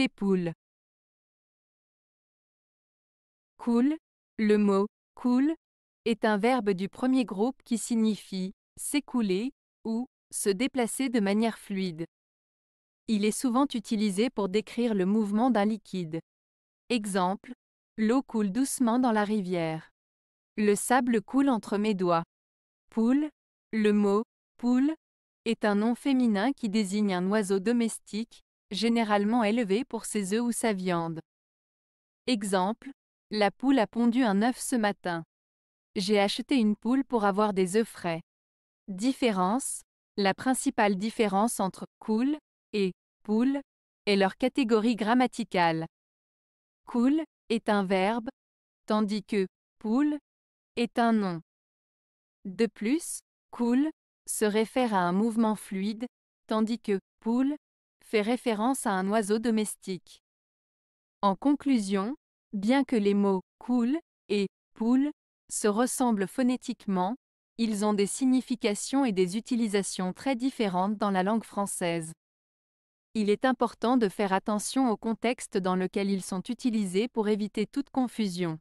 et poule Coule, le mot coule » est un verbe du premier groupe qui signifie s'écouler ou se déplacer de manière fluide. Il est souvent utilisé pour décrire le mouvement d'un liquide. Exemple, l'eau coule doucement dans la rivière. Le sable coule entre mes doigts. Poule, le mot poule est un nom féminin qui désigne un oiseau domestique généralement élevé pour ses œufs ou sa viande. Exemple, la poule a pondu un œuf ce matin. J'ai acheté une poule pour avoir des œufs frais. Différence La principale différence entre cool et poule est leur catégorie grammaticale. Cool est un verbe, tandis que poule est un nom. De plus, cool se réfère à un mouvement fluide, tandis que poule référence à un oiseau domestique. En conclusion, bien que les mots cool et poule se ressemblent phonétiquement, ils ont des significations et des utilisations très différentes dans la langue française. Il est important de faire attention au contexte dans lequel ils sont utilisés pour éviter toute confusion.